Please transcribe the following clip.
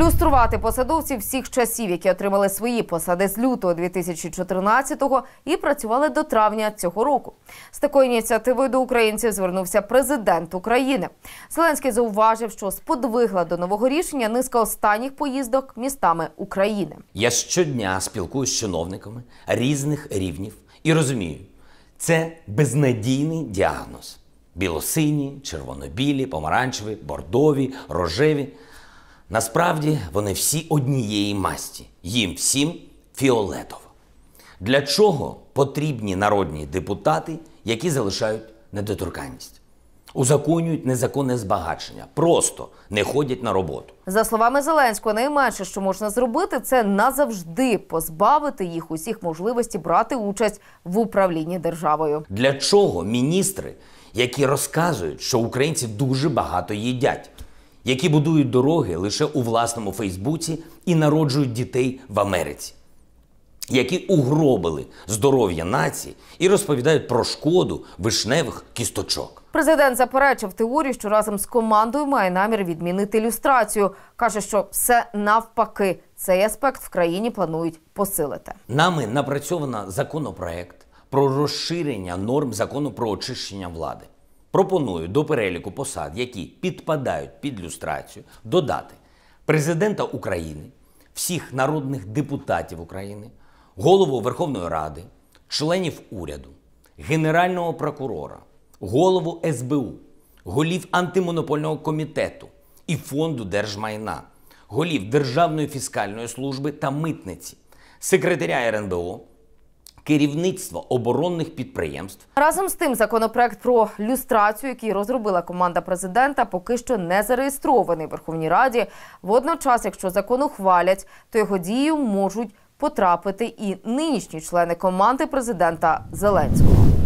люструвати посадовців всіх часів, які отримали свої посади з лютого 2014-го і працювали до травня цього року. З такою ініціативою до українців звернувся президент України. Зеленський зауважив, що сподвигла до нового рішення низка останніх поїздок містами України. Я щодня спілкуюся з чиновниками різних рівнів і розумію, це безнадійний діагноз. Білосині, червоно-білі, помаранчеві, бордові, рожеві. Насправді вони всі однієї масті, їм всім фіолетово. Для чого потрібні народні депутати, які залишають недоторканність? Узаконюють незаконне збагачення, просто не ходять на роботу. За словами Зеленського, найменше, що можна зробити, це назавжди позбавити їх усіх можливості брати участь в управлінні державою. Для чого міністри, які розказують, що українці дуже багато їдять? які будують дороги лише у власному Фейсбуці і народжують дітей в Америці, які угробили здоров'я нації і розповідають про шкоду вишневих кісточок. Президент заперечив теорію, що разом з командою має намір відмінити люстрацію. каже, що все навпаки. Цей аспект в країні планують посилити. Нами напрацьовано законопроект про розширення норм закону про очищення влади. Пропоную до переліку посад, які підпадають під люстрацію, додати президента України, всіх народних депутатів України, голову Верховної Ради, членів уряду, Генерального прокурора, голову СБУ, голів антимонопольного комітету і фонду держмайна, голів Державної фіскальної служби та митниці, секретаря РНБО, керівництва оборонних підприємств. Разом з тим, законопроект про люстрацію, який розробила команда президента, поки що не зареєстрований в Верховній Раді. Водночас, якщо закон ухвалять, то його дію можуть потрапити і нинішні члени команди президента Зеленського.